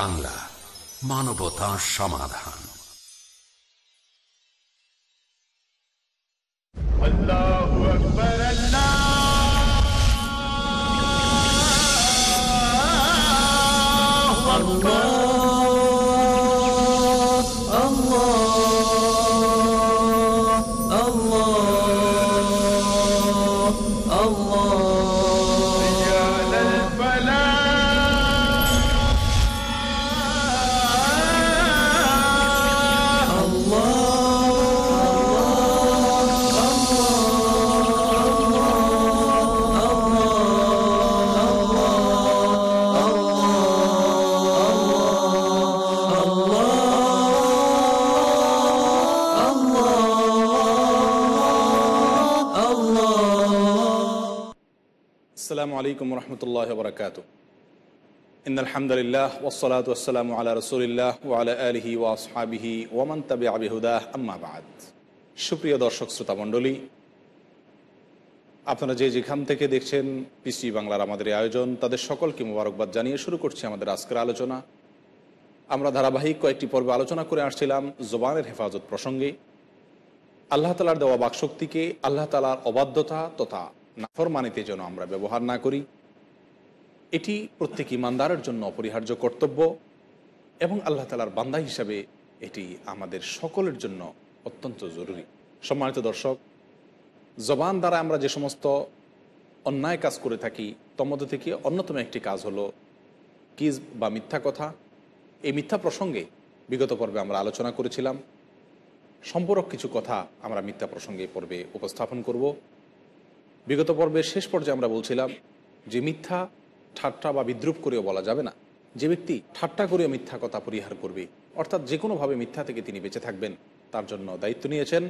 বাংলা মানবতা সমাধান আল্লাহ আকবার আলাইকুম রহমতুল্লাহ বরকাত ইন আলহামদুলিল্লাহ ওসলাত ওসালাম আল্লাহ রসুলিল্লাহ ওয়ালা আলহি ওয়াসহাবিহি ওমান তাবি আবিহুদাহ আম্মাবাদ সুপ্রিয় দর্শক শ্রোতা মণ্ডলী আপনারা যে যেখান থেকে দেখছেন পিসি বাংলার আমাদের আয়োজন তাদের সকলকে মুবারকবাদ জানিয়ে শুরু করছি আমাদের আজকের আলোচনা আমরা ধারাবাহিক কয়েকটি পর্বে আলোচনা করে আসছিলাম জোবানের হেফাজত প্রসঙ্গে আল্লাহ তালার দেওয়া বাকশক্তিকে আল্লাহ তালার অবাধ্যতা তথা নাফরমানিতে যেন আমরা ব্যবহার না করি এটি প্রত্যেক ইমানদারের জন্য অপরিহার্য কর্তব্য এবং আল্লাহ তালার বান্দা হিসাবে এটি আমাদের সকলের জন্য অত্যন্ত জরুরি সম্মানিত দর্শক জবান দ্বারা আমরা যে সমস্ত অন্যায় কাজ করে থাকি তমধ্য থেকে অন্যতম একটি কাজ হলো কিজ বা মিথ্যা কথা এই মিথ্যা প্রসঙ্গে বিগত পর্বে আমরা আলোচনা করেছিলাম সম্পূরক কিছু কথা আমরা মিথ্যা প্রসঙ্গে পর্বে উপস্থাপন করব বিগত পর্বের শেষ পর্যায়ে আমরা বলছিলাম যে মিথ্যা ঠাট্টা বা বিদ্রুপ করেও বলা যাবে না যে ব্যক্তি ঠাট্টা করেও মিথ্যা কথা পরিহার করবে অর্থাৎ যে কোনোভাবে মিথ্যা থেকে তিনি বেঁচে থাকবেন তার জন্য দায়িত্ব নিয়েছেন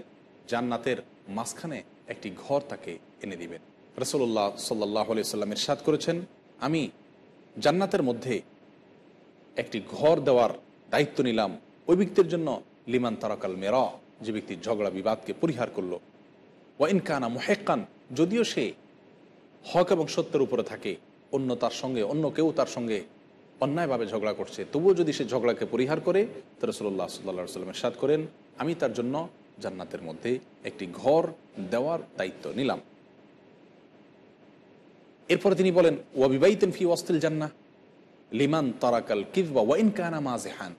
জান্নাতের মাঝখানে একটি ঘর তাকে এনে দিবেন রসল্লাহ সাল্লাহ সাল্লাম এরশাদ করেছেন আমি জান্নাতের মধ্যে একটি ঘর দেওয়ার দায়িত্ব নিলাম ওই ব্যক্তির জন্য লিমান তারাকাল মেরা যে ব্যক্তি ঝগড়া বিবাদকে পরিহার করল ওয়াইন কানা মোহেকান যদিও সে হক এবং সত্যের উপরে থাকে অন্য তার সঙ্গে অন্য কেউ তার সঙ্গে অন্যায়ভাবে ঝগড়া করছে তবুও যদি সে ঝগড়াকে পরিহার করে তাহলে সাল্লাহ সাল্লা সাল্লামের সাদ করেন আমি তার জন্য জান্নাতের মধ্যে একটি ঘর দেওয়ার দায়িত্ব নিলাম এরপরে তিনি বলেন ওয়াবিবাইতেন ফি ওয়াস্তিল জান্না লিমান তারাকাল কিদবা ওয়াইন কানা মাজেহান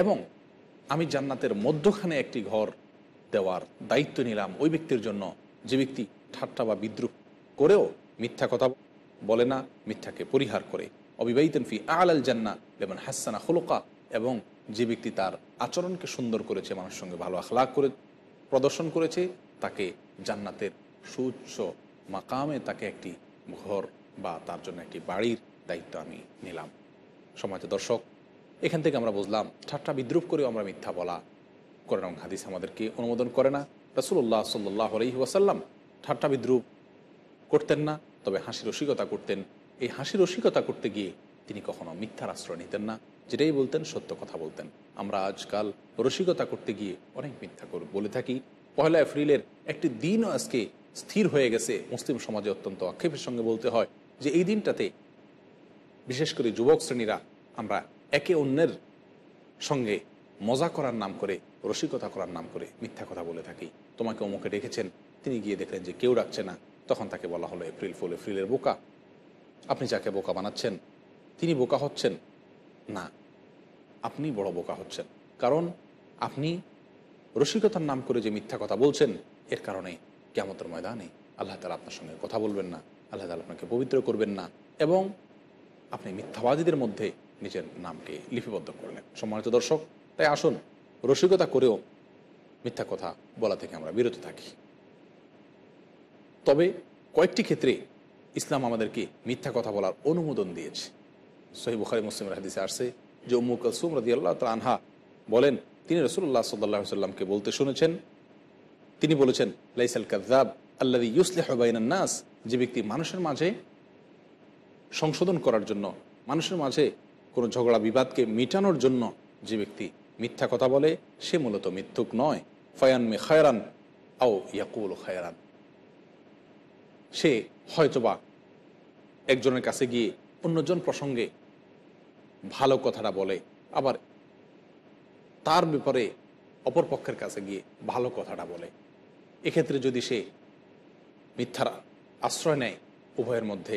এবং আমি জান্নাতের মধ্যখানে একটি ঘর দেওয়ার দায়িত্ব নিলাম ওই ব্যক্তির জন্য যে ব্যক্তি ঠাট্টা বা বিদ্রুপ করেও মিথ্যা কথা বলে না মিথ্যাকে পরিহার করে অবিবাহিতেন ফি আল জান্না যেমন হাসানা হলোকা এবং যে ব্যক্তি তার আচরণকে সুন্দর করেছে মানুষের সঙ্গে ভালো আখলাক করে প্রদর্শন করেছে তাকে জান্নাতের সুচ্ছ মাকামে তাকে একটি ঘর বা তার জন্য একটি বাড়ির দায়িত্ব আমি নিলাম সমাজ দর্শক এখান থেকে আমরা বুঝলাম ঠাট্টা বিদ্রুপ করেও আমরা মিথ্যা বলা করেন রং হাদিস আমাদেরকে অনুমোদন করে না রসুল্লাহ সাল্লাহ আলহি ওয়াসাল্লাম ঠাট্টা বিদ্রুপ করতেন না তবে হাসি রসিকতা করতেন এই হাসি রসিকতা করতে গিয়ে তিনি কখনো মিথ্যার আশ্রয় নিতেন না যেটাই বলতেন সত্য কথা বলতেন আমরা আজকাল রসিকতা করতে গিয়ে অনেক মিথ্যা বলে থাকি পয়লা এপ্রিলের একটি দিনও আজকে স্থির হয়ে গেছে মুসলিম সমাজে অত্যন্ত আক্ষেপের সঙ্গে বলতে হয় যে এই দিনটাতে বিশেষ করে যুবক শ্রেণীরা আমরা একে অন্যের সঙ্গে মজা করার নাম করে রসিকতা করার নাম করে মিথ্যা কথা বলে থাকি তোমাকে অমুকে ডেকেছেন তিনি গিয়ে দেখলেন যে কেউ ডাকছে না তখন তাকে বলা হলো এপ্রিল ফুল এপ্রিলের বোকা আপনি যাকে বোকা বানাচ্ছেন তিনি বোকা হচ্ছেন না আপনি বড় বোকা হচ্ছেন কারণ আপনি রসিকতার নাম করে যে মিথ্যা কথা বলছেন এর কারণে কেমতের ময়দানে আল্লাহ তালা আপনার সঙ্গে কথা বলবেন না আল্লাহ তালা আপনাকে পবিত্র করবেন না এবং আপনি মিথ্যাবাদীদের মধ্যে নিজের নামকে লিপিবদ্ধ করলেন সম্মানিত দর্শক তাই আসুন রসিকতা করেও মিথ্যা কথা বলা থেকে আমরা বিরত থাকি তবে কয়েকটি ক্ষেত্রে ইসলাম আমাদেরকে মিথ্যা কথা বলার অনুমোদন দিয়েছে সহি বুখারি মুসলিম হাদিসে আসছে যে উম্মু কলসুম রদি আল্লাহ তানহা বলেন তিনি রসুল্লাহ সাল্লাহ সাল্লামকে বলতে শুনেছেন তিনি বলেছেন লাইসাল কাজাব আল্লাহ ইউসলেহবাইনান নাস যে ব্যক্তি মানুষের মাঝে সংশোধন করার জন্য মানুষের মাঝে কোনো ঝগড়া বিবাদকে মিটানোর জন্য যে ব্যক্তি মিথ্যা কথা বলে সে মূলত মিথ্যুক নয় ফয়ান মে খায়রান আও ইয়াকুল খায়রান সে হয়তোবা একজনের কাছে গিয়ে অন্যজন প্রসঙ্গে ভালো কথাটা বলে আবার তার ব্যাপারে অপরপক্ষের কাছে গিয়ে ভালো কথাটা বলে এক্ষেত্রে যদি সে মিথ্যার আশ্রয় নেয় উভয়ের মধ্যে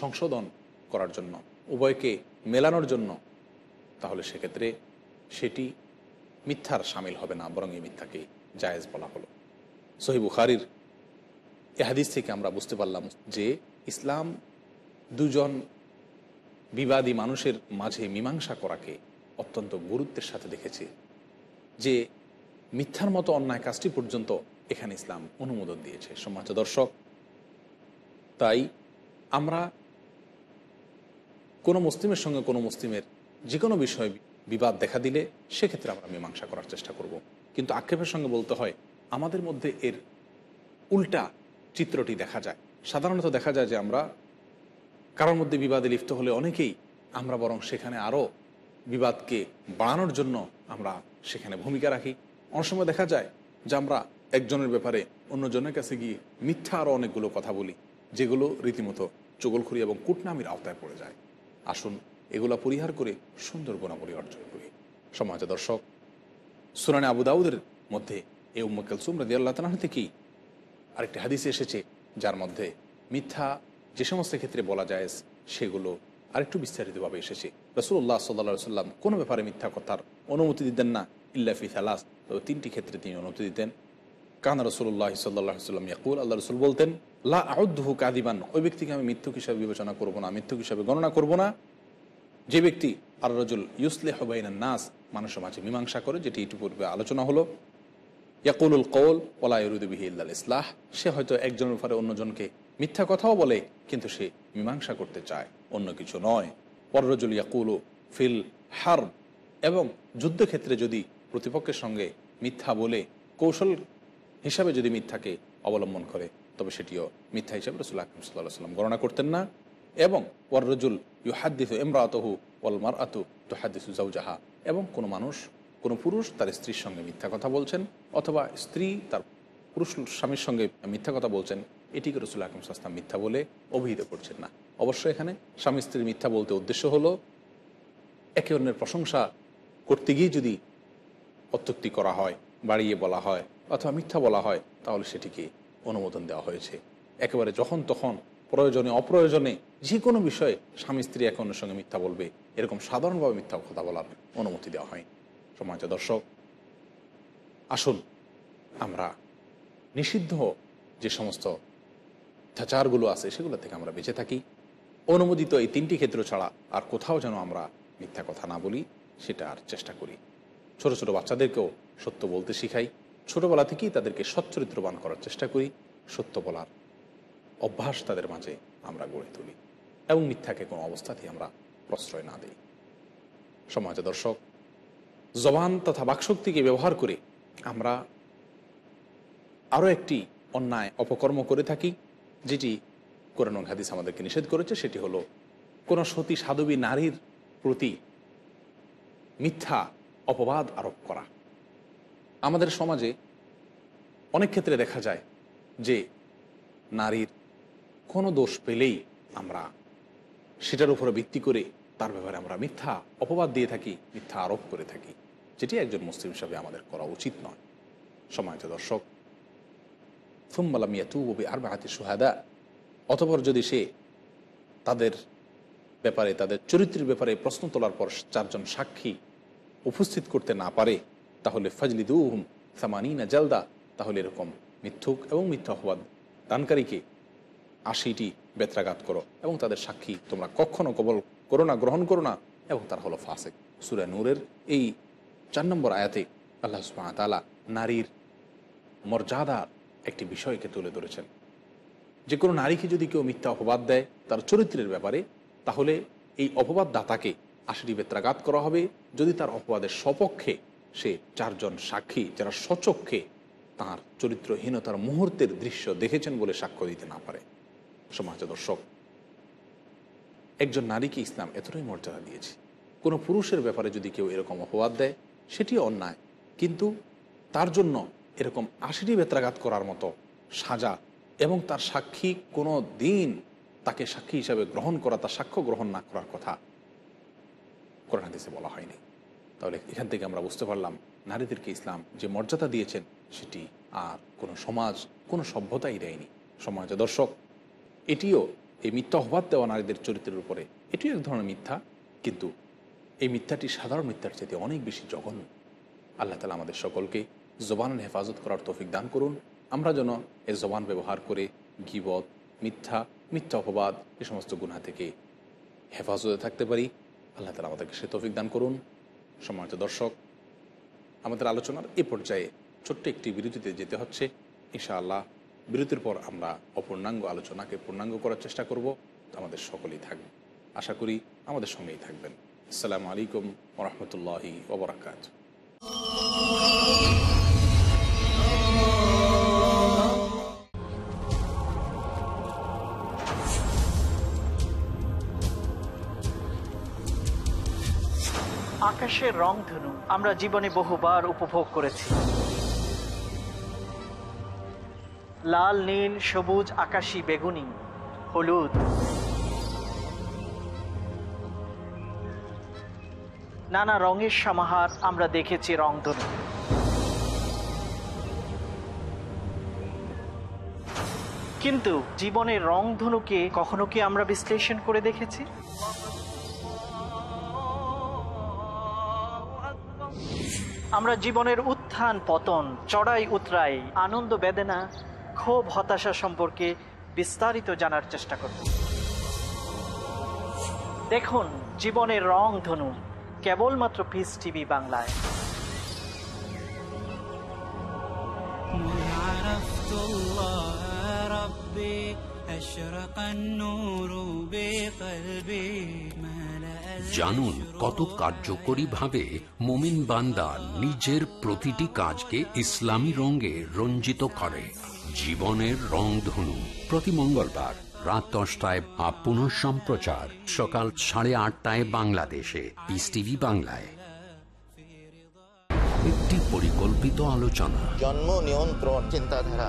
সংশোধন করার জন্য উভয়কে মেলানোর জন্য তাহলে সেক্ষেত্রে সেটি মিথ্যার সামিল হবে না বরং এই মিথ্যাকে জায়েজ বলা হলো সহিবুখারির এ হাদিস থেকে আমরা বুঝতে পারলাম যে ইসলাম দুজন বিবাদী মানুষের মাঝে মীমাংসা করাকে অত্যন্ত গুরুত্বের সাথে দেখেছে যে মিথ্যার মতো অন্যায় কাজটি পর্যন্ত এখানে ইসলাম অনুমোদন দিয়েছে সমাজ দর্শক তাই আমরা কোনো মুসলিমের সঙ্গে কোনো মুসলিমের যে কোনো বিষয়ে বিবাদ দেখা দিলে সেক্ষেত্রে আমরা মীমাংসা করার চেষ্টা করব। কিন্তু আক্ষেপের সঙ্গে বলতে হয় আমাদের মধ্যে এর উল্টা চিত্রটি দেখা যায় সাধারণত দেখা যায় যে আমরা কারোর মধ্যে বিবাদে লিপ্ত হলে অনেকেই আমরা বরং সেখানে আরও বিবাদকে বাড়ানোর জন্য আমরা সেখানে ভূমিকা রাখি অনেক সময় দেখা যায় যে আমরা একজনের ব্যাপারে অন্যজনের কাছে গিয়ে মিথ্যা আরও অনেকগুলো কথা বলি যেগুলো রীতিমতো চুগলখুরি এবং কুটনামির আওতায় পড়ে যায় আসুন এগুলা পরিহার করে সুন্দর গুণাবলী অর্জন করি সমাজ দর্শক সুরানে আবুদাউদের মধ্যে এ উম্মা কালসুম রাজি আল্লাহ তালাহ থেকেই আরেকটি হাদিস এসেছে যার মধ্যে মিথ্যা যে সমস্ত ক্ষেত্রে বলা যায় সেগুলো আরেকটু বিস্তারিতভাবে এসেছে রসুল্লাহ সাল্লা সাল্লাম কোনো ব্যাপারে মিথ্যা কথার অনুমতি দিতেন না ইল্লাফি থালাস তবে তিনটি ক্ষেত্রে তিনি অনুমতি দিতেন কান রসুল্লাহ সাল্লাহ সাল্লাম ইয়াকুল আল্লাহ রসুল বলতেন লা আউদ্দুহু কাদিবান ওই ব্যক্তিকে আমি মিথ্যুক হিসাবে বিবেচনা করব না মিথ্যুক হিসাবে গণনা করব না যে ব্যক্তি আর রজুল ইউসলে হবাইনা নাস মানুষের মাঝে মীমাংসা করে যেটি পূর্বে আলোচনা হলো ইয়াকুলুল কৌল ইরুদিবিহি ইল্লাল ইসলাহ সে হয়তো একজনের উপরে অন্যজনকে মিথ্যা কথাও বলে কিন্তু সে মীমাংসা করতে চায় অন্য কিছু নয় পররজুল ইয়াকুল ফিল হার এবং যুদ্ধক্ষেত্রে যদি প্রতিপক্ষের সঙ্গে মিথ্যা বলে কৌশল হিসাবে যদি মিথ্যাকে অবলম্বন করে তবে সেটিও মিথ্যা হিসাবে রসুল আকরম সাল্লাহ সাল্লাম গণনা করতেন না এবং ওয়াররজুল ইউহাদ্দিসু ইমরাতহু ওয়ালমার আতু হাদ্দিসু জাউজাহা এবং কোনো মানুষ কোনো পুরুষ তার স্ত্রীর সঙ্গে মিথ্যা কথা বলছেন অথবা স্ত্রী তার পুরুষ স্বামীর সঙ্গে মিথ্যা কথা বলছেন এটিকে রসুল আকিম সাস্তা মিথ্যা বলে অভিহিত করছেন না অবশ্য এখানে স্বামী স্ত্রীর মিথ্যা বলতে উদ্দেশ্য হলো একে অন্যের প্রশংসা করতে গিয়ে যদি অত্যুক্তি করা হয় বাড়িয়ে বলা হয় অথবা মিথ্যা বলা হয় তাহলে সেটিকে অনুমোদন দেওয়া হয়েছে একেবারে যখন তখন প্রয়োজনে অপ্রয়োজনে যে কোনো বিষয়ে স্বামী স্ত্রী এক অন্যের সঙ্গে মিথ্যা বলবে এরকম সাধারণভাবে মিথ্যা কথা বলার অনুমতি দেওয়া হয় সমাজ দর্শক আসুন আমরা নিষিদ্ধ যে সমস্ত অত্যাচারগুলো আছে সেগুলো থেকে আমরা বেঁচে থাকি অনুমোদিত এই তিনটি ক্ষেত্র ছাড়া আর কোথাও যেন আমরা মিথ্যা কথা না বলি সেটা আর চেষ্টা করি ছোট ছোট বাচ্চাদেরকেও সত্য বলতে শিখাই ছোটোবেলা থেকেই তাদেরকে সচ্চরিত্রবান করার চেষ্টা করি সত্য বলার অভ্যাস তাদের মাঝে আমরা গড়ে তুলি এবং মিথ্যাকে কোনো অবস্থাতেই আমরা প্রশ্রয় না দিই সমাজ দর্শক জবান তথা বাকশক্তিকে ব্যবহার করে আমরা আরও একটি অন্যায় অপকর্ম করে থাকি যেটি কোরআন হাদিস আমাদেরকে নিষেধ করেছে সেটি হলো কোনো সতী সাধবী নারীর প্রতি মিথ্যা অপবাদ আরোপ করা আমাদের সমাজে অনেক ক্ষেত্রে দেখা যায় যে নারীর কোনো দোষ পেলেই আমরা সেটার উপরে ভিত্তি করে তার ব্যাপারে আমরা মিথ্যা অপবাদ দিয়ে থাকি মিথ্যা আরোপ করে থাকি যেটি একজন মুসলিম হিসাবে আমাদের করা উচিত নয় সময়ত দর্শক ফুম্বালাম ইয়াতু ববি আর বাহাতি সুহাদা অতপর যদি সে তাদের ব্যাপারে তাদের চরিত্রের ব্যাপারে প্রশ্ন তোলার পর চারজন সাক্ষী উপস্থিত করতে না পারে তাহলে ফজলিদু হুম সামানি না জালদা তাহলে এরকম মিথ্যুক এবং মিথ্যা হওয়াদ দানকারীকে আশিটি বেত্রাঘাত করো এবং তাদের সাক্ষী তোমরা কখনও কবল করো না গ্রহণ করো না এবং তার হলো ফাঁসে সুরা নূরের এই চার নম্বর আয়াতে আল্লাহ সুবাহতালা নারীর মর্যাদার একটি বিষয়কে তুলে ধরেছেন যে কোনো নারীকে যদি কেউ মিথ্যা অপবাদ দেয় তার চরিত্রের ব্যাপারে তাহলে এই অপবাদ দাতাকে আশিটি বেত্রাঘাত করা হবে যদি তার অপবাদের সপক্ষে সে চারজন সাক্ষী যারা সচক্ষে তার চরিত্রহীনতার মুহূর্তের দৃশ্য দেখেছেন বলে সাক্ষ্য দিতে না পারে সমাজ দর্শক একজন নারীকে ইসলাম এতটাই মর্যাদা দিয়েছে কোনো পুরুষের ব্যাপারে যদি কেউ এরকম অপবাদ দেয় সেটি অন্যায় কিন্তু তার জন্য এরকম আশিটি বেত্রাঘাত করার মতো সাজা এবং তার সাক্ষী কোনো দিন তাকে সাক্ষী হিসাবে গ্রহণ করা তার সাক্ষ্য গ্রহণ না করার কথা হাদিসে বলা হয়নি তাহলে এখান থেকে আমরা বুঝতে পারলাম নারীদেরকে ইসলাম যে মর্যাদা দিয়েছেন সেটি আর কোনো সমাজ কোনো সভ্যতাই দেয়নি সমাজ দর্শক এটিও এই মিথ্যা অবাদ দেওয়া নারীদের চরিত্রের উপরে এটিও এক ধরনের মিথ্যা কিন্তু এই মিথ্যাটি সাধারণ মিথ্যার চাইতে অনেক বেশি জঘন্য আল্লাহ তালা আমাদের সকলকে জবানের হেফাজত করার তৌফিক দান করুন আমরা যেন এ জবান ব্যবহার করে গিবত মিথ্যা মিথ্যা অপবাদ এ সমস্ত গুণা থেকে হেফাজতে থাকতে পারি আল্লাহ তালা আমাদেরকে সে তৌফিক দান করুন সম্মানিত দর্শক আমাদের আলোচনার এ পর্যায়ে ছোট্ট একটি বিরতিতে যেতে হচ্ছে ইনশাআল্লাহ বিরতির পর আমরা অপূর্ণাঙ্গ আলোচনাকে পূর্ণাঙ্গ করার চেষ্টা করব আমাদের সকলেই থাকবে আশা করি আমাদের সঙ্গেই থাকবেন আসসালামু আলাইকুম ওরহমতুল্লাহি ওবরাকাত আকাশের রং ধনু আমরা জীবনে বহুবার উপভোগ করেছি লাল নীল সবুজ আকাশি বেগুনি হলুদ নানা রঙের সমাহার আমরা দেখেছি রংধনু কিন্তু জীবনের রংধনুকে কখনো কি আমরা বিশ্লেষণ করে দেখেছি আমরা জীবনের উত্থান পতন চড়াই উতরাই আনন্দ বেদনা ক্ষোভ হতাশা সম্পর্কে বিস্তারিত জানার চেষ্টা করব দেখুন জীবনের রং ধনু কেবলমাত্র পিস টিভি বাংলায় জানুন কত কার্যকরী ভাবে মোমিন বান্দা নিজের প্রতিটি কাজকে ইসলামী রঙে রঞ্জিত করে জীবনের রং ধনু প্রতি মঙ্গলবার রাত দশটায় আর পুনঃ সম্প্রচার সকাল সাড়ে আটটায় বাংলাদেশে পিস টিভি বাংলায় একটি পরিকল্পিত আলোচনা জন্ম নিয়ন্ত্রণ চিন্তাধারা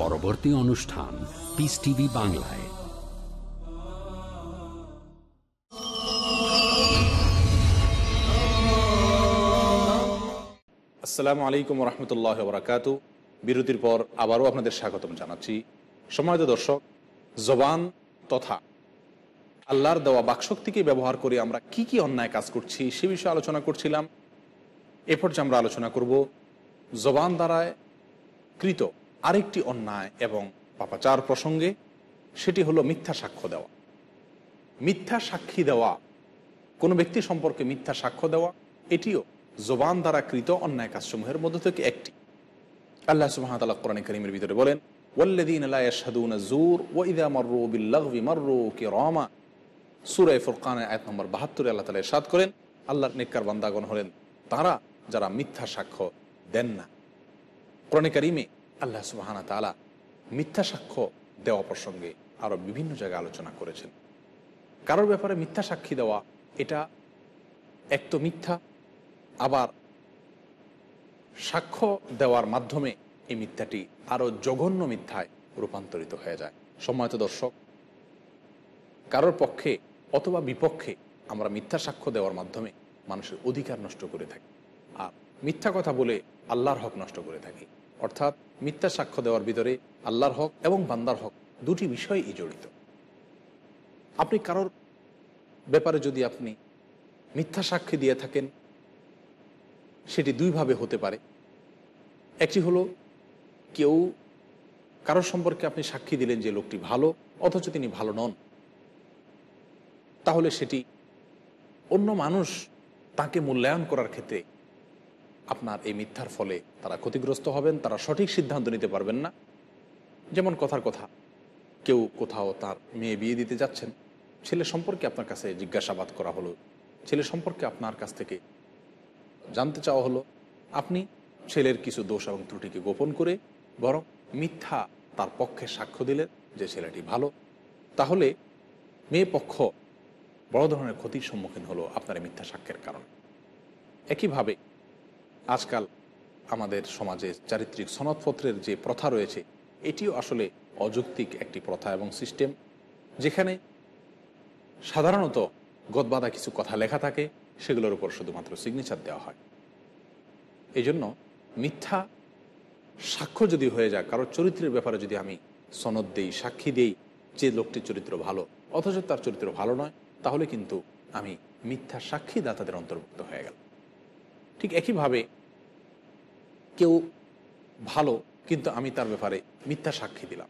পরবর্তী অনুষ্ঠান পিস টিভি বাংলায় আসসালামু আলাইকুম রহমতুল্লাহ বরাকাত বিরতির পর আবারও আপনাদের স্বাগতম জানাচ্ছি সময়ত দর্শক জবান তথা আল্লাহর দেওয়া বাকশক্তিকে ব্যবহার করে আমরা কি কি অন্যায় কাজ করছি সে বিষয়ে আলোচনা করছিলাম এ পর্যায়ে আমরা আলোচনা করব জবান দ্বারায় কৃত আরেকটি অন্যায় এবং পাপাচার প্রসঙ্গে সেটি হলো মিথ্যা সাক্ষ্য দেওয়া মিথ্যা সাক্ষী দেওয়া কোনো ব্যক্তি সম্পর্কে মিথ্যা সাক্ষ্য দেওয়া এটিও জবান দ্বারা কৃত অন্যায় কাজসমূহের মধ্য থেকে একটি আল্লাহ সুহামতাল্লাহ কোরআন করিমের ভিতরে বলেন নম্বর করেন হলেন তারা যারা মিথ্যা সাক্ষ্য দেন না কোরআন কারিমে আল্লাহ সুবাহানা তালা মিথ্যা সাক্ষ্য দেওয়া প্রসঙ্গে আরও বিভিন্ন জায়গায় আলোচনা করেছেন কারোর ব্যাপারে মিথ্যা সাক্ষী দেওয়া এটা এক তো মিথ্যা আবার সাক্ষ্য দেওয়ার মাধ্যমে এই মিথ্যাটি আরও জঘন্য মিথ্যায় রূপান্তরিত হয়ে যায় সম্মানিত দর্শক কারোর পক্ষে অথবা বিপক্ষে আমরা মিথ্যা সাক্ষ্য দেওয়ার মাধ্যমে মানুষের অধিকার নষ্ট করে থাকি আর মিথ্যা কথা বলে আল্লাহর হক নষ্ট করে থাকি অর্থাৎ মিথ্যা সাক্ষ্য দেওয়ার ভিতরে আল্লাহর হক এবং বান্দার হক দুটি বিষয়ই জড়িত আপনি কারোর ব্যাপারে যদি আপনি মিথ্যা সাক্ষী দিয়ে থাকেন সেটি দুইভাবে হতে পারে একটি হলো কেউ কারোর সম্পর্কে আপনি সাক্ষী দিলেন যে লোকটি ভালো অথচ তিনি ভালো নন তাহলে সেটি অন্য মানুষ তাকে মূল্যায়ন করার ক্ষেত্রে আপনার এই মিথ্যার ফলে তারা ক্ষতিগ্রস্ত হবেন তারা সঠিক সিদ্ধান্ত নিতে পারবেন না যেমন কথার কথা কেউ কোথাও তার মেয়ে বিয়ে দিতে যাচ্ছেন ছেলে সম্পর্কে আপনার কাছে জিজ্ঞাসাবাদ করা হলো ছেলে সম্পর্কে আপনার কাছ থেকে জানতে চাওয়া হলো আপনি ছেলের কিছু দোষ এবং ত্রুটিকে গোপন করে বরং মিথ্যা তার পক্ষে সাক্ষ্য দিলেন যে ছেলেটি ভালো তাহলে মেয়ে পক্ষ বড় ধরনের ক্ষতির সম্মুখীন হলো আপনার মিথ্যা সাক্ষ্যের কারণ একইভাবে আজকাল আমাদের সমাজে চারিত্রিক সনদপত্রের যে প্রথা রয়েছে এটিও আসলে অযৌক্তিক একটি প্রথা এবং সিস্টেম যেখানে সাধারণত গদবাদা কিছু কথা লেখা থাকে সেগুলোর উপর শুধুমাত্র সিগনেচার দেওয়া হয় এই জন্য মিথ্যা সাক্ষ্য যদি হয়ে যায় কারোর চরিত্রের ব্যাপারে যদি আমি সনদ দেই সাক্ষী দেই যে লোকটির চরিত্র ভালো অথচ তার চরিত্র ভালো নয় তাহলে কিন্তু আমি মিথ্যা সাক্ষীদাতাদের অন্তর্ভুক্ত হয়ে গেল ঠিক একইভাবে কেউ ভালো কিন্তু আমি তার ব্যাপারে মিথ্যা সাক্ষী দিলাম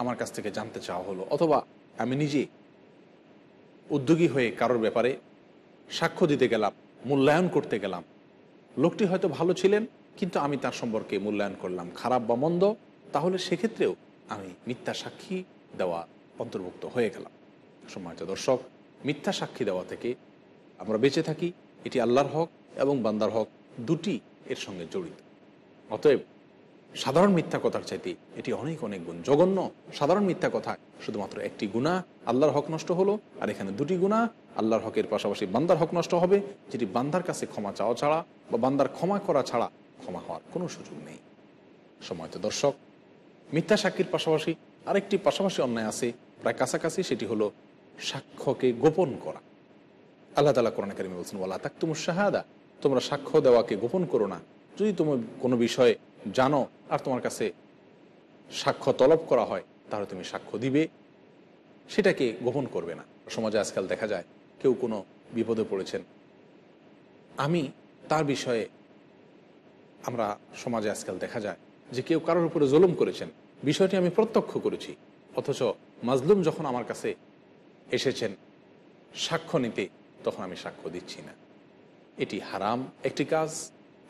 আমার কাছ থেকে জানতে চাওয়া হলো অথবা আমি নিজে উদ্যোগী হয়ে কারোর ব্যাপারে সাক্ষ্য দিতে গেলাম মূল্যায়ন করতে গেলাম লোকটি হয়তো ভালো ছিলেন কিন্তু আমি তার সম্পর্কে মূল্যায়ন করলাম খারাপ বা মন্দ তাহলে সেক্ষেত্রেও আমি মিথ্যা সাক্ষী দেওয়া অন্তর্ভুক্ত হয়ে গেলাম সম্মানিত দর্শক মিথ্যা সাক্ষী দেওয়া থেকে আমরা বেঁচে থাকি এটি আল্লাহর হক এবং বান্দার হক দুটি এর সঙ্গে জড়িত অতএব সাধারণ মিথ্যা কথার চাইতে এটি অনেক অনেক গুণ জঘন্য সাধারণ মিথ্যা কথা শুধুমাত্র একটি গুণা আল্লাহর হক নষ্ট হলো আর এখানে দুটি গুণা আল্লাহর হকের পাশাপাশি বান্দার হক নষ্ট হবে যেটি বান্দার কাছে ক্ষমা চাওয়া ছাড়া বা বান্দার ক্ষমা করা ছাড়া ক্ষমা হওয়ার কোনো সুযোগ নেই সময় তো দর্শক মিথ্যা সাক্ষীর পাশাপাশি আরেকটি পাশাপাশি অন্যায় আছে প্রায় কাছাকাছি সেটি হলো সাক্ষ্যকে গোপন করা আল্লাহ তালা কোরআন কারিমে বলছেন ওয়ালা তাক্তুমুর শাহাদা তোমরা সাক্ষ্য দেওয়াকে গোপন করো না যদি তুমি কোনো বিষয়ে জানো আর তোমার কাছে সাক্ষ্য তলব করা হয় তাহলে তুমি সাক্ষ্য দিবে সেটাকে গোপন করবে না সমাজে আজকাল দেখা যায় কেউ কোনো বিপদে পড়েছেন আমি তার বিষয়ে আমরা সমাজে আজকাল দেখা যায় যে কেউ কারোর উপরে জুলুম করেছেন বিষয়টি আমি প্রত্যক্ষ করেছি অথচ মাজলুম যখন আমার কাছে এসেছেন সাক্ষ্য নিতে তখন আমি সাক্ষ্য দিচ্ছি না এটি হারাম একটি কাজ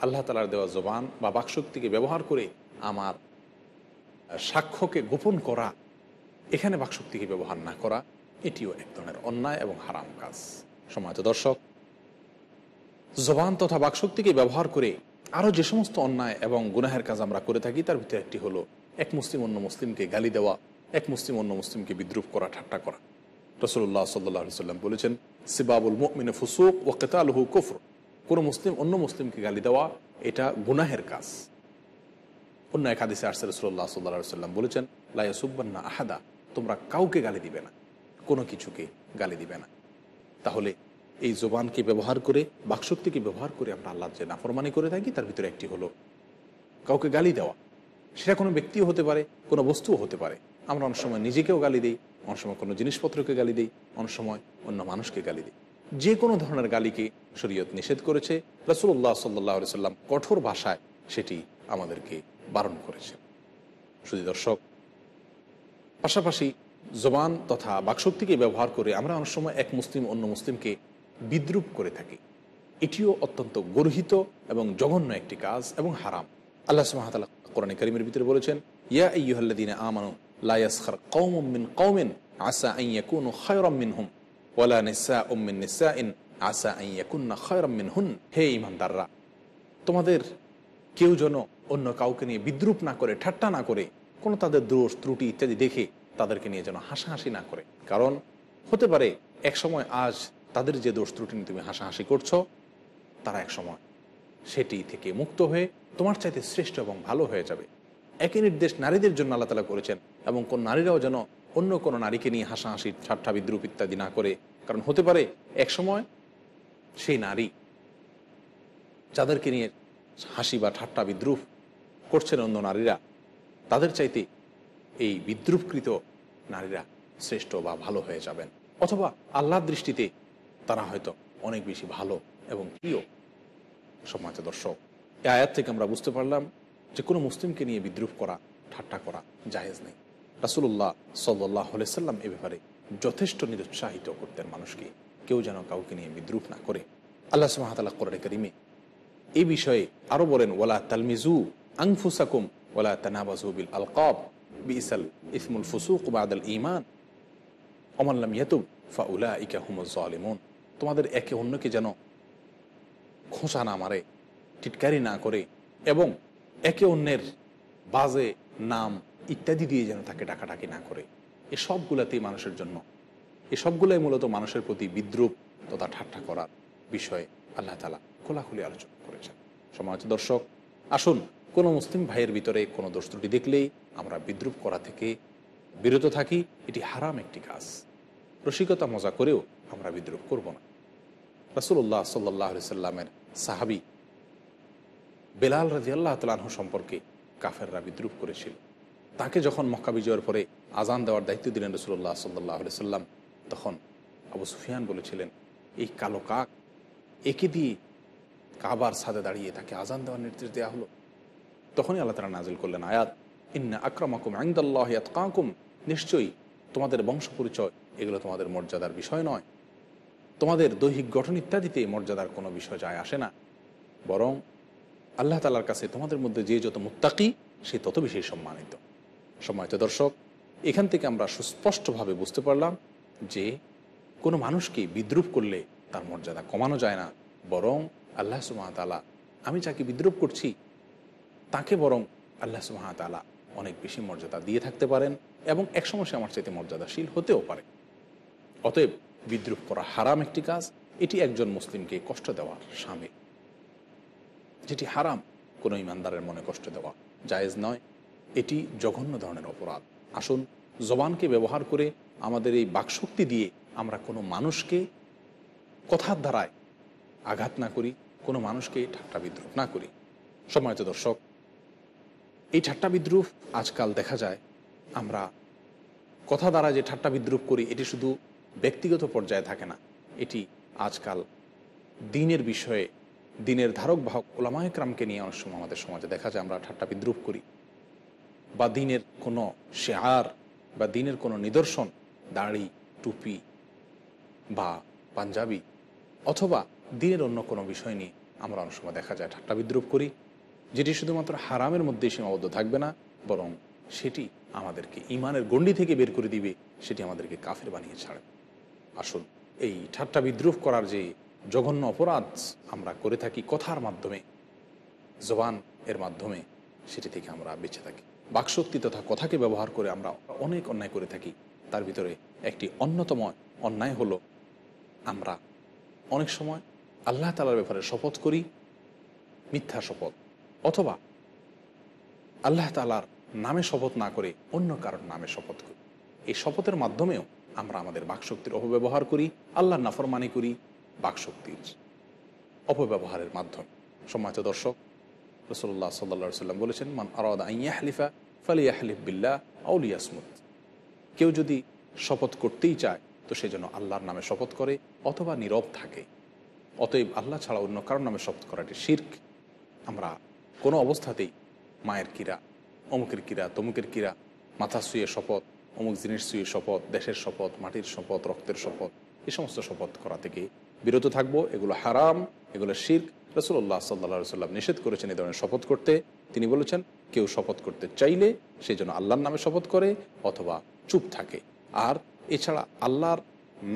আল্লাহ তালার দেওয়া জবান বা বাকশক্তিকে ব্যবহার করে আমার সাক্ষ্যকে গোপন করা এখানে বাকশক্তিকে ব্যবহার না করা এটিও এক ধরনের অন্যায় এবং হারাম কাজ সময়ত দর্শক জবান তথা বাকশক্তিকে ব্যবহার করে আরও যে সমস্ত অন্যায় এবং গুনাহের কাজ আমরা করে থাকি তার ভিতরে একটি হলো এক মুসলিম অন্য মুসলিমকে গালি দেওয়া এক মুসলিম অন্য মুসলিমকে বিদ্রুপ করা ঠাট্টা করা রসুল্লাহ সাল্লাহ সাল্লাম বলেছেন সিবাবুল মিনে ফুসুক ও হু কফর কোনো মুসলিম অন্য মুসলিমকে গালি দেওয়া এটা গুনাহের কাজ অন্য এক হাদিসে আরসাল সাল্লাহ সাল্লা সাল্লাম বলেছেন লাইসুব্বান্না আহাদা তোমরা কাউকে গালি দিবে না কোনো কিছুকে গালি দিবে না তাহলে এই জোবানকে ব্যবহার করে বাকশক্তিকে ব্যবহার করে আমরা আল্লাহ যে নাফরমানি করে থাকি তার ভিতরে একটি হলো কাউকে গালি দেওয়া সেটা কোনো ব্যক্তিও হতে পারে কোনো বস্তুও হতে পারে আমরা অনেক সময় নিজেকেও গালি দিই অনেক সময় কোনো জিনিসপত্রকে গালি দিই অনেক সময় অন্য মানুষকে গালি দিই যে কোনো ধরনের গালিকে শরীয়ত নিষেধ করেছে রসুল্লাহ সাল্লাহ সাল্লাম কঠোর ভাষায় সেটি আমাদেরকে বারণ করেছে শুধু দর্শক পাশাপাশি জবান তথা বাকশক্তিকে ব্যবহার করে আমরা অনেক সময় এক মুসলিম অন্য মুসলিমকে বিদ্রুপ করে থাকি এটিও অত্যন্ত গর্হিত এবং জঘন্য একটি কাজ এবং হারাম আল্লাহ সুহামতাল্লাহ কোরআন করিমের ভিতরে বলেছেন ইয়া ইহল্লাদিন আমানু লাইয়াসখার কৌমিন কৌমিন আসা আইয়া কোনো খায়রমিন হুম ইন আসা হুন হে তোমাদের কেউ যেন অন্য কাউকে নিয়ে বিদ্রুপ না করে ঠাট্টা না করে কোনো তাদের দোষ ত্রুটি ইত্যাদি দেখে তাদেরকে নিয়ে যেন হাসাহাসি না করে কারণ হতে পারে এক সময় আজ তাদের যে দোষ ত্রুটি নিয়ে তুমি হাসাহাসি করছো তারা এক সময় সেটি থেকে মুক্ত হয়ে তোমার চাইতে শ্রেষ্ঠ এবং ভালো হয়ে যাবে একই নির্দেশ নারীদের জন্য আল্লাহ তালা করেছেন এবং কোন নারীরাও যেন অন্য কোনো নারীকে নিয়ে হাসাহাসি ঠাট্টা বিদ্রুপ ইত্যাদি না করে কারণ হতে পারে এক সময় সেই নারী যাদেরকে নিয়ে হাসি বা ঠাট্টা বিদ্রুপ করছেন অন্য নারীরা তাদের চাইতে এই বিদ্রুপকৃত নারীরা শ্রেষ্ঠ বা ভালো হয়ে যাবেন অথবা আল্লাহর দৃষ্টিতে তারা হয়তো অনেক বেশি ভালো এবং প্রিয় সম্মানিত দর্শক এই আয়াত থেকে আমরা বুঝতে পারলাম যে কোনো মুসলিমকে নিয়ে বিদ্রুপ করা ঠাট্টা করা জাহেজ নেই রাসুল্লাহ সাল্লাহ সাল্লাম এ ব্যাপারে যথেষ্ট নিরুৎসাহিত করতেন মানুষকে কেউ যেন কাউকে নিয়ে বিদ্রুপ না করে আল্লাহ সুমাতাল্লাহ কোরআনে করিমে এই বিষয়ে আরও বলেন ওলা তালমিজু আংফুসাকুম ওলা তানাবাজুবিল আলকব বিসাল ইসমুল ফুসুক বাদল ইমান অমাল্লাম ইয়াতুব ফাউলা ইকা হুমজ তোমাদের একে অন্যকে যেন খোঁচা না মারে টিটকারি না করে এবং একে অন্যের বাজে নাম ইত্যাদি দিয়ে যেন তাকে ডাকাডাকি না করে এ সবগুলাতেই মানুষের জন্য এ সবগুলাই মূলত মানুষের প্রতি বিদ্রুপ তথা ঠাট্টা করার বিষয়ে আল্লাহ তালা খোলাখুলি আলোচনা করেছেন সমাজ দর্শক আসুন কোনো মুসলিম ভাইয়ের ভিতরে কোনো দোষ ত্রুটি দেখলেই আমরা বিদ্রুপ করা থেকে বিরত থাকি এটি হারাম একটি কাজ রসিকতা মজা করেও আমরা বিদ্রুপ করব না রাসুল্লাহ সাল্লাহ সাল্লামের সাহাবি বেলাল রাজি আল্লাহ তালাহ সম্পর্কে কাফেররা বিদ্রুপ করেছিল তাকে যখন মক্কা বিজয়ের পরে আজান দেওয়ার দায়িত্ব দিলেন রসুল্লাহ সাল্লাহ সাল্লাম তখন আবু সুফিয়ান বলেছিলেন এই কালো কাক একে দিয়ে কাবার সাদে দাঁড়িয়ে তাকে আজান দেওয়ার নির্দেশ দেওয়া হলো তখনই আল্লাহ তারা নাজিল করলেন আয়াত ইন্না আক্রমাকুম আইন্দাল্লাহ কাকুম নিশ্চয়ই তোমাদের বংশ পরিচয় এগুলো তোমাদের মর্যাদার বিষয় নয় তোমাদের দৈহিক গঠন ইত্যাদিতে মর্যাদার কোনো বিষয় যায় আসে না বরং আল্লাহ তালার কাছে তোমাদের মধ্যে যে যত মুত্তাকি সে তত বেশি সম্মানিত সময়ত দর্শক এখান থেকে আমরা সুস্পষ্টভাবে বুঝতে পারলাম যে কোনো মানুষকে বিদ্রুপ করলে তার মর্যাদা কমানো যায় না বরং আল্লাহ সুমাতালা আমি যাকে বিদ্রুপ করছি তাকে বরং আল্লাহ সুমাতালা অনেক বেশি মর্যাদা দিয়ে থাকতে পারেন এবং একসময় সে আমার চাইতে মর্যাদাশীল হতেও পারে অতএব বিদ্রুপ করা হারাম একটি কাজ এটি একজন মুসলিমকে কষ্ট দেওয়ার সামিল যেটি হারাম কোনো ইমানদারের মনে কষ্ট দেওয়া জায়েজ নয় এটি জঘন্য ধরনের অপরাধ আসুন জবানকে ব্যবহার করে আমাদের এই বাকশক্তি দিয়ে আমরা কোনো মানুষকে কথার দ্বারায় আঘাত না করি কোনো মানুষকে ঠাট্টা বিদ্রুপ না করি সময়ত দর্শক এই ঠাট্টা বিদ্রুপ আজকাল দেখা যায় আমরা কথা দ্বারা যে ঠাট্টা বিদ্রুপ করি এটি শুধু ব্যক্তিগত পর্যায়ে থাকে না এটি আজকাল দিনের বিষয়ে দিনের ধারক বাহক ওলামায়করামকে নিয়ে অনেক সময় আমাদের সমাজে দেখা যায় আমরা ঠাট্টা বিদ্রুপ করি বা দিনের কোনো শেয়ার বা দিনের কোনো নিদর্শন দাড়ি টুপি বা পাঞ্জাবি অথবা দিনের অন্য কোনো বিষয় নিয়ে আমরা অনেক সময় দেখা যায় ঠাট্টা বিদ্রুপ করি যেটি শুধুমাত্র হারামের মধ্যেই সীমাবদ্ধ থাকবে না বরং সেটি আমাদেরকে ইমানের গণ্ডি থেকে বের করে দিবে সেটি আমাদেরকে কাফের বানিয়ে ছাড়ে আসুন এই ঠাট্টা বিদ্রুপ করার যে জঘন্য অপরাধ আমরা করে থাকি কথার মাধ্যমে জবান এর মাধ্যমে সেটি থেকে আমরা বেঁচে থাকি বাকশক্তি তথা কথাকে ব্যবহার করে আমরা অনেক অন্যায় করে থাকি তার ভিতরে একটি অন্যতম অন্যায় হলো আমরা অনেক সময় আল্লাহ তালার ব্যাপারে শপথ করি মিথ্যা শপথ অথবা আল্লাহ তালার নামে শপথ না করে অন্য কারোর নামে শপথ করি এই শপথের মাধ্যমেও আমরা আমাদের বাকশক্তির অপব্যবহার করি আল্লাহর নাফরমানি করি বাকশক্তির অপব্যবহারের মাধ্যম সম্মানিত দর্শক রসল্লাহ সাল্লা সাল্লাম বলেছেন মান আরাদ আইয়াহলিফা আহলিফ বিল্লাহ আউলিয়াসমুদ কেউ যদি শপথ করতেই চায় তো সে যেন আল্লাহর নামে শপথ করে অথবা নীরব থাকে অতএব আল্লাহ ছাড়া অন্য কারোর নামে শপথ করাটি শির্ক আমরা কোনো অবস্থাতেই মায়ের কিরা অমুকের কিরা তমুকের কিরা মাথা শুয়ে শপথ অমুক জিনিস শুয়ে শপথ দেশের শপথ মাটির শপথ রক্তের শপথ এই সমস্ত শপথ করা থেকে বিরত থাকবো এগুলো হারাম এগুলো শির্ক রসুল্লাহ সাল্লা সাল্লাম নিষেধ করেছেন এ ধরনের শপথ করতে তিনি বলেছেন কেউ শপথ করতে চাইলে সেই জন্য আল্লাহর নামে শপথ করে অথবা চুপ থাকে আর এছাড়া আল্লাহর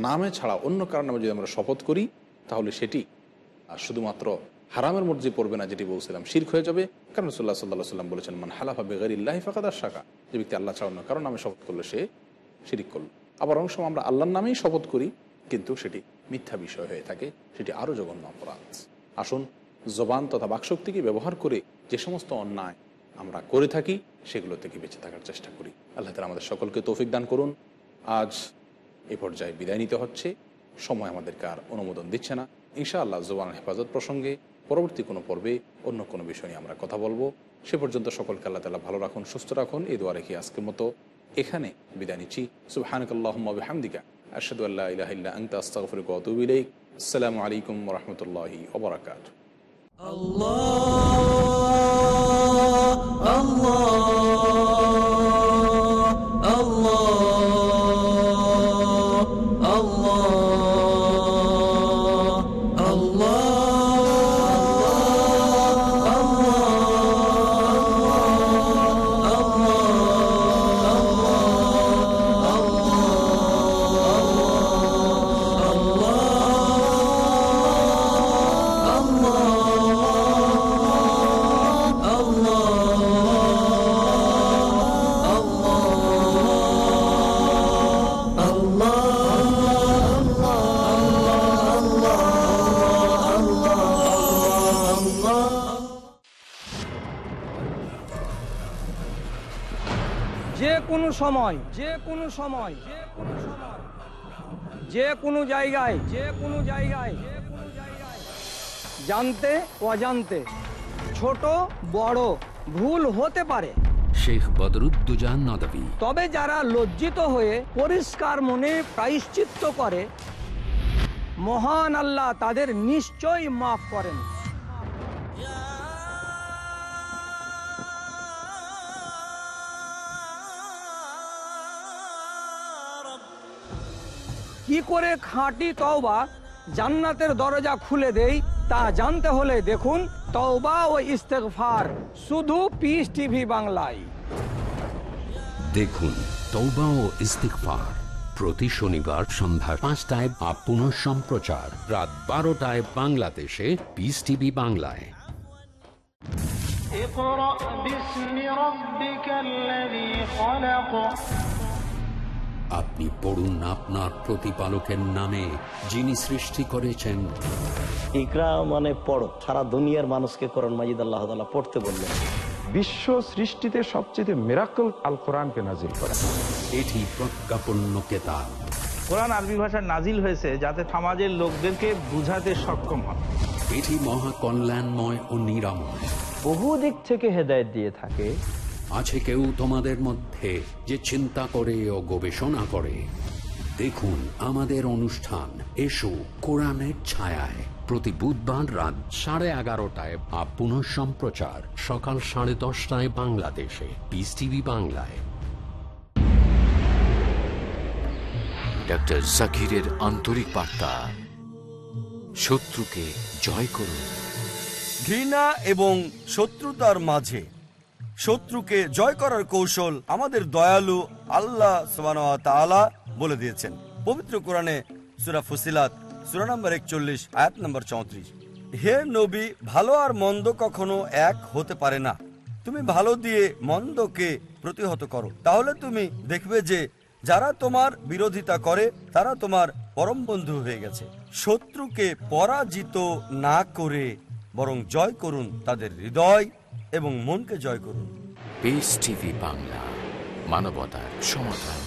নামে ছাড়া অন্য কারোর নামে যদি আমরা শপথ করি তাহলে সেটি শুধুমাত্র হারামের মর্জি পড়বে না যেটি বলছিলাম শির্ক হয়ে যাবে কারণ রসুল্লাহ সাল্লাহ সাল্লাম বলেছেন মান হালাফা ইল্লাহি ফাঁকাদার শাখা যে ব্যক্তি আল্লাহ ছাড়া অন্য কারণ নামে শপথ করলে সে শিরিক করল আবার অনেক সময় আমরা আল্লাহর নামেই শপথ করি কিন্তু সেটি মিথ্যা বিষয় হয়ে থাকে সেটি আরও জঘন্য অপরাধ আসুন জবান তথা বাকশক্তিকে ব্যবহার করে যে সমস্ত অন্যায় আমরা করে থাকি সেগুলো থেকে বেঁচে থাকার চেষ্টা করি আল্লাহ তালা আমাদের সকলকে তৌফিক দান করুন আজ এ পর্যায়ে বিদায় নিতে হচ্ছে সময় আমাদেরকে আর অনুমোদন দিচ্ছে না আল্লাহ জোবানের হেফাজত প্রসঙ্গে পরবর্তী কোনো পর্বে অন্য কোনো বিষয় নিয়ে আমরা কথা বলবো সে পর্যন্ত সকলকে আল্লাহ তালা ভালো রাখুন সুস্থ রাখুন এ দোয়া রেখে আজকের মতো এখানে বিদায় নিচ্ছি সুবাহানকাল্লাহমদিকা আল্লাহ ইহিল্লা আংতা আস্তাফরিক অতুবিলাইক السلام عليكم ورحمة الله وبركاته الله الله কোনো সময় যে কোনো সময় যে কোনো সময় যে কোনো জায়গায় যে কোনো জায়গায় যে কোনো জায়গায় জানতে অজান্তে ছোট বড় ভুল হতে পারে শেখ বদরুদ্দুজান নদী তবে যারা লজ্জিত হয়ে পরিষ্কার মনে প্রায়শ্চিত্ত করে মহান আল্লাহ তাদের নিশ্চয়ই মাফ করেন কি করে খাঁটি তওবা জান্নাতের দরজা খুলে দেই তা জানতে হলে দেখুন তওবা ও ইস্তেগফার শুধু পিএস টিভি বাংলায় দেখুন তৌবা ও ইস্তেগফার প্রতি শনিবার সন্ধ্যা পাঁচটায় বা পুনঃ সম্প্রচার রাত বারোটায় বাংলাদেশে পিস টিভি বাংলায় اقرأ باسم ربك الذي خلق আপনি পড়ুন আপনার প্রতিপালকের নামে যিনি সৃষ্টি করেছেন ইকরা মানে পড়ো সারা দুনিয়ার মানুষকে করণ মাজিদ আল্লাহ পড়তে বললেন বিশ্ব সৃষ্টিতে সবচেয়ে মেরাকল আল কোরআনকে নাজিল করে এটি প্রজ্ঞাপন্য কেতাব কোরআন আরবি ভাষায় নাজিল হয়েছে যাতে সমাজের লোকদেরকে বুঝাতে সক্ষম হয় এটি মহা কল্যাণময় ও নিরাময় বহু দিক থেকে হেদায়ত দিয়ে থাকে আছে কেউ তোমাদের মধ্যে যে চিন্তা করে ও গবেষণা করে দেখুন আমাদের অনুষ্ঠান এসো কোরআনের ছায়ায় প্রতি বুধবার রাত সাড়ে এগারোটায় বা পুনঃ সম্প্রচার সকাল সাড়ে দশটায় বাংলাদেশে পিস টিভি বাংলায় ডক্টর জাকিরের আন্তরিক বার্তা শত্রুকে জয় করুন ঘৃণা এবং শত্রুতার মাঝে শত্রুকে জয় করার কৌশল আমাদের দয়ালু আল্লাহ বলে দিয়েছেন পবিত্র কোরআনে সুরা ফসিলাত সুরা নম্বর একচল্লিশ আয়াত নম্বর চৌত্রিশ হে নবী ভালো আর মন্দ কখনো এক হতে পারে না তুমি ভালো দিয়ে মন্দকে প্রতিহত করো তাহলে তুমি দেখবে যে যারা তোমার বিরোধিতা করে তারা তোমার পরম বন্ধু হয়ে গেছে শত্রুকে পরাজিত না করে বরং জয় করুন তাদের হৃদয় এবং মনকে জয় করুন বাংলা মানবতার সমাধান